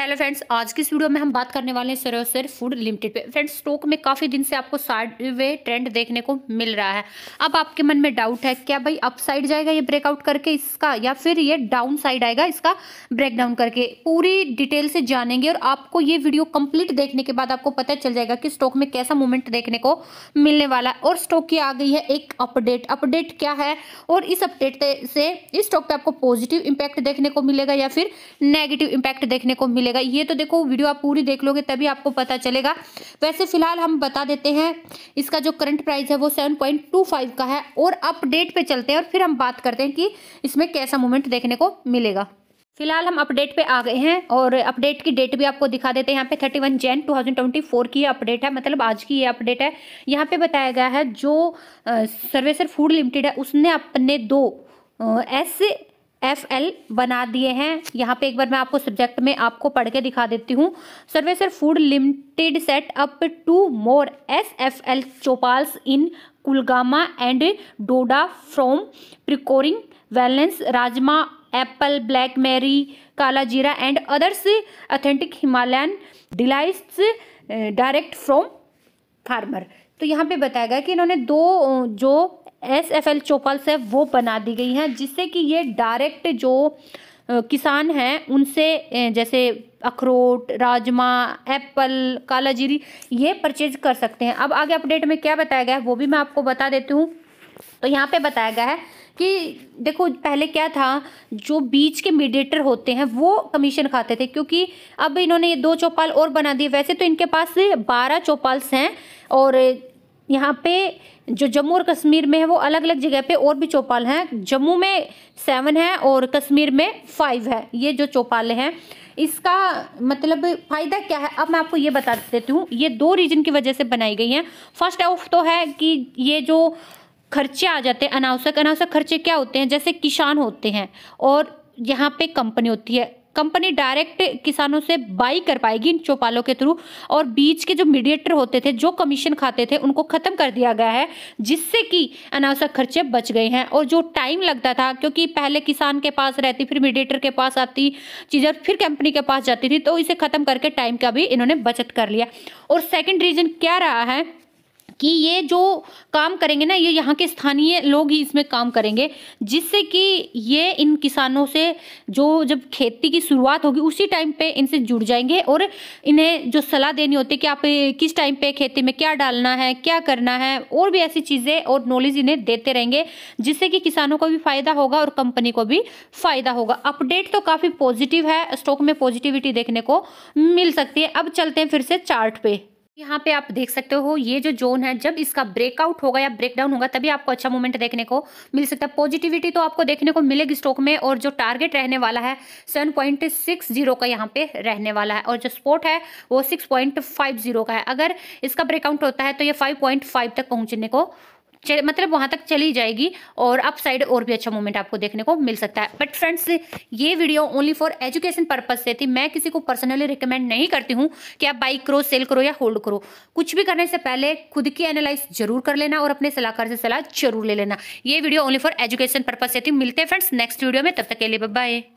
hello friends आज की इस वीडियो में हम बात करने वाले हैं सरोसर फूड लिमिटेड पे फ्रेंड्स स्टॉक में काफ़ी दिन से आपको साइड वे ट्रेंड देखने को मिल रहा है अब आपके मन में डाउट है क्या भाई अप साइड जाएगा ये ब्रेकआउट करके इसका या फिर ये डाउन साइड आएगा इसका ब्रेकडाउन करके पूरी डिटेल से जानेंगे और आपको ये वीडियो कंप्लीट देखने के बाद आपको पता चल जाएगा कि स्टॉक में कैसा मूवमेंट देखने को मिलने वाला है और स्टॉक की आ गई है एक अपडेट अपडेट क्या है और इस अपडेट से इस स्टॉक पर आपको पॉजिटिव इम्पैक्ट देखने को मिलेगा या फिर नेगेटिव इम्पैक्ट देखने को मिलेगा मिलेगा ये तो देखो वीडियो आप पूरी देख लोगे तभी आपको पता चलेगा वैसे फिलहाल हम बता देते हैं इसका जो करंट प्राइस है वो सेवन पॉइंट टू फाइव का है और अपडेट पे चलते हैं और फिर हम बात करते हैं कि इसमें कैसा मूवमेंट देखने को मिलेगा फिलहाल हम अपडेट पे आ गए हैं और अपडेट की डेट भी आपको दिखा देते हैं यहाँ पे 31 जैन 2024 की अपडेट है मतलब आज की ये अपडेट है यहाँ पे बताया गया है जो सर्वेसर फूड लिमिटेड है उसने अपने दो एस एफ एल बना दिए हैं यहाँ पे एक बार मैं आपको सब्जेक्ट में आपको पढ़ के दिखा देती हूँ सर्वे सर food limited set up two more S F L चौपाल्स in Kulgam and Doda from procuring वेलेंस राजमा एप्पल ब्लैक मेरी kala jeera and others authentic Himalayan delights direct from farmer तो यहाँ पे बताया गया कि इन्होंने दो जो एस एफ एल चौपाल्स है वो बना दी गई हैं जिससे कि ये डायरेक्ट जो किसान हैं उनसे जैसे अखरोट राजमा एप्पल काला जीरी ये परचेज कर सकते हैं अब आगे अपडेट में क्या बताया गया है वो भी मैं आपको बता देती हूँ तो यहाँ पे बताया गया है कि देखो पहले क्या था जो बीच के मीडिएटर होते हैं वो कमीशन खाते थे क्योंकि अब इन्होंने ये दो चौपाल और बना दिए वैसे तो इनके पास बारह चौपाल्स हैं और यहाँ पे जो जम्मू और कश्मीर में है वो अलग अलग जगह पे और भी चौपाल हैं जम्मू में सेवन है और कश्मीर में फाइव है ये जो चौपाल हैं इसका मतलब फ़ायदा क्या है अब मैं आपको ये बता देती हूँ ये दो रीजन की वजह से बनाई गई हैं फर्स्ट ऑफ तो है कि ये जो खर्चे आ जाते हैं अनावश्यक अनावश्यक खर्चे क्या होते हैं जैसे किसान होते हैं और यहाँ पे कंपनी होती है कंपनी डायरेक्ट किसानों से बाई कर पाएगी इन चौपालों के थ्रू और बीच के जो मीडिएटर होते थे जो कमीशन खाते थे उनको खत्म कर दिया गया है जिससे कि अनावश्यक खर्चे बच गए हैं और जो टाइम लगता था क्योंकि पहले किसान के पास रहती फिर मीडिएटर के पास आती चीज़ें फिर कंपनी के पास जाती थी तो इसे खत्म करके टाइम का भी इन्होंने बचत कर लिया और सेकेंड रीजन क्या रहा है कि ये जो काम करेंगे ना ये यहाँ के स्थानीय लोग ही इसमें काम करेंगे जिससे कि ये इन किसानों से जो जब खेती की शुरुआत होगी उसी टाइम पे इनसे जुड़ जाएंगे और इन्हें जो सलाह देनी होती है कि आप किस टाइम पे खेती में क्या डालना है क्या करना है और भी ऐसी चीज़ें और नॉलेज इन्हें देते रहेंगे जिससे कि किसानों को भी फ़ायदा होगा और कंपनी को भी फ़ायदा होगा अपडेट तो काफ़ी पॉजिटिव है स्टॉक में पॉजिटिविटी देखने को मिल सकती है अब चलते हैं फिर से चार्ट पे यहाँ पे आप देख सकते हो ये जो जोन है जब इसका ब्रेकआउट होगा या ब्रेकडाउन होगा तभी आपको अच्छा मूवमेंट देखने को मिल सकता है पॉजिटिविटी तो आपको देखने को मिलेगी स्टॉक में और जो टारगेट रहने वाला है सेवन पॉइंट सिक्स जीरो का यहाँ पे रहने वाला है और जो स्पोर्ट है वो सिक्स पॉइंट फाइव जीरो का है अगर इसका ब्रेकआउट होता है तो ये फाइव पॉइंट फाइव तक पहुँचने को मतलब वहां तक चली जाएगी और अप साइड और भी अच्छा मूवमेंट आपको देखने को मिल सकता है बट फ्रेंड्स ये video only for education purpose से थी मैं किसी को पर्सनली रिकमेंड नहीं करती हूँ कि आप बाइक करो सेल करो या होल्ड करो कुछ भी करने से पहले खुद की एनालाइज जरूर कर लेना और अपने सलाहकार से सलाह जरूर ले लेना ये video only for education purpose से थी मिलते हैं फ्रेंड्स नेक्स्ट वीडियो में तब तक के लिए बाय